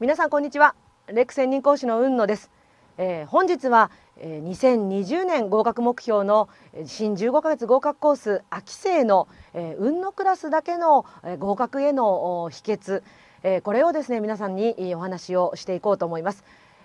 皆さんこんにちはレック専任講師の雲野です、えー、本日は、えー、2020年合格目標の新15ヶ月合格コース秋生の、えー、雲野クラスだけの、えー、合格への秘訣、えー、これをですね皆さんにお話をしていこうと思います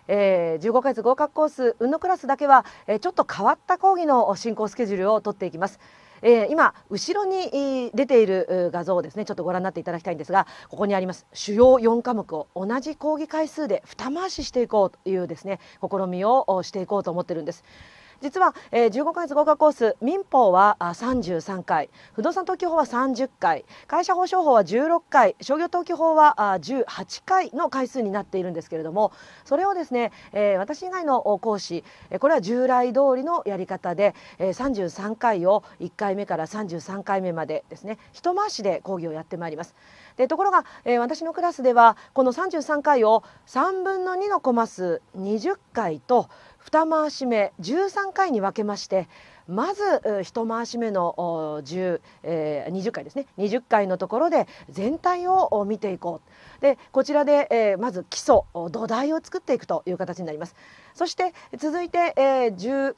えー、15ヶ月合格コース運のクラスだけは、えー、ちょっと変わった講義の進行スケジュールを取っていきます、えー、今後ろに出ている画像をですねちょっとご覧になっていただきたいんですがここにあります主要4科目を同じ講義回数で二回ししていこうというですね試みをしていこうと思ってるんです。実は、えー、15ヶ月合格コース民法は33回不動産登記法は30回会社保障法は16回商業登記法は18回の回数になっているんですけれどもそれをですね、えー、私以外の講師これは従来通りのやり方で、えー、33回を1回目から33回目までですね一回しで講義をやってまいります。でところが、えー、私のクラスではこの33回を3分の2のコマ数20回と2回し目13回に分けましてまず1回し目の10、えー、20回ですね20回のところで全体を見ていこうでこちらで、えー、まず基礎土台を作っていくという形になりますそして続いて、えー、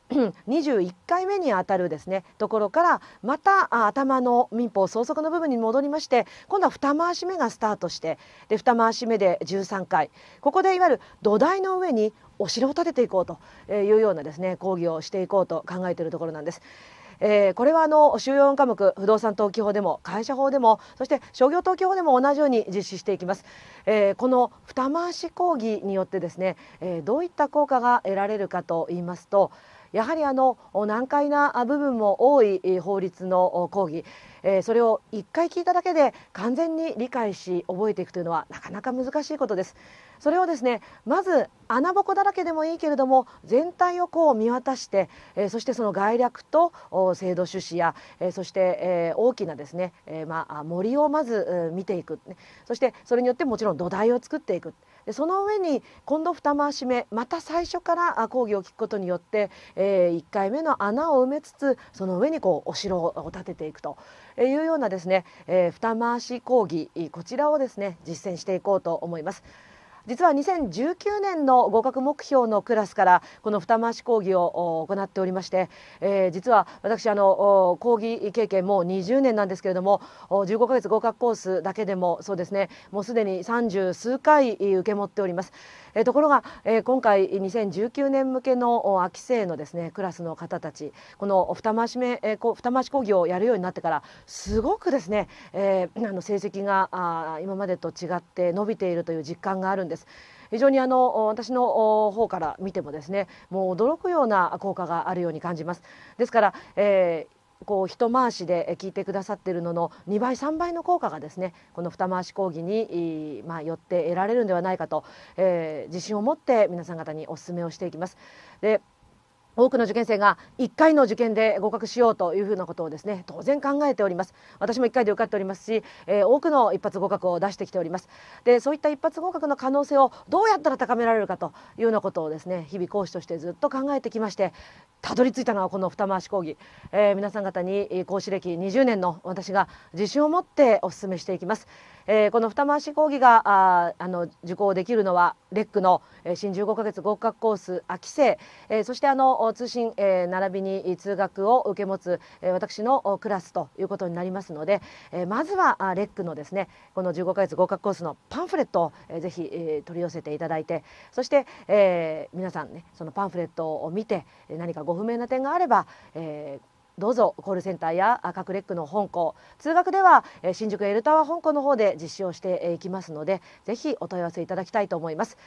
21回目にあたるですねところからまた頭の民法総則の部分に戻りまして今度は2回し目がスタートしてで2回し目で13回ここでいわゆる土台の上にお城を建てていこうというようなですね講義をしていこうと考えているところなんです。えー、これはあの収容科目不動産登記法でも会社法でもそして商業登記法でも同じように実施していきます、えー、この二回し講義によってですね、えー、どういった効果が得られるかと言いますとやはりあの難解な部分も多い法律の講義、えー、それを1回聞いただけで完全に理解し覚えていくというのはなかなか難しいことです。それをですねまず穴ぼこだらけでもいいけれども全体をこう見渡して、えー、そしてその概略と制度趣旨や、えー、そして、えー、大きなですね、えー、まあ、森をまず見ていく、ね、そしてそれによってもちろん土台を作っていく。でその上に今度二回し目また最初から講義を聞くことによって、えー、1回目の穴を埋めつつその上にこうお城を建てていくというようなですね、えー、二回し講義こちらをですね実践していこうと思います。実は2019年の合格目標のクラスからこの二回し講義を行っておりまして、えー、実は私あの講義経験もう20年なんですけれども15ヶ月合格コースだけでもそうですねもうすでに30数回受け持っております。えー、ところが、えー、今回2019年向けの秋生のですねクラスの方たちこの二回し目、えー、二回し講義をやるようになってからすごくですね、えー、あの成績があ今までと違って伸びているという実感があるんです。です。非常にあの私の方から見てもですねもう驚くような効果があるように感じます。ですから、えーこう一回しで聞いてくださっているのの2倍3倍の効果がですねこの二回し講義に、まあ、よって得られるのではないかと、えー、自信を持って皆さん方にお勧めをしていきます。で多くの受験生が1回の受験で合格しようというふうなことをですね当然考えております私も1回で受かっておりますし、えー、多くの一発合格を出してきておりますでそういった一発合格の可能性をどうやったら高められるかというようなことをですね日々講師としてずっと考えてきましてたどり着いたのはこの二回し講義、えー、皆さん方に講師歴20年の私が自信を持ってお勧めしていきますえー、この二回し講義がああの受講できるのはレックの、えー、新15ヶ月合格コース秋生、えー、そしてあの通信、えー、並びに通学を受け持つ、えー、私のクラスということになりますので、えー、まずはレックのですねこの15ヶ月合格コースのパンフレットを、えー、ぜひ、えー、取り寄せていただいてそして、えー、皆さんねそのパンフレットを見て何かご不明な点があれば、えーどうぞコールセンターや各レックの本校通学では新宿エルタワー本校の方で実施をしていきますのでぜひお問い合わせいただきたいと思います。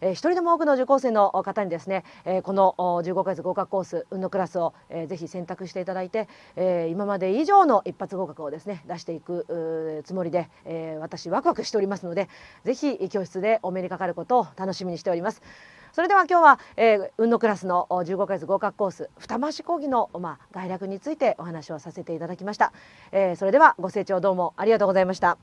え一人でも多くの受講生の方にですね、えこの15ヶ月合格コース運動クラスを、えぜひ選択していただいて、え今まで以上の一発合格をですね出していくつもりで、え私ワクワクしておりますのでぜひ教室でお目にかかることを楽しみにしております。それでは今日は、えー、運動クラスの15ヶ月合格コース二回し講義の、まあ、概略についてお話をさせていただきました、えー、それではご清聴どうもありがとうございました。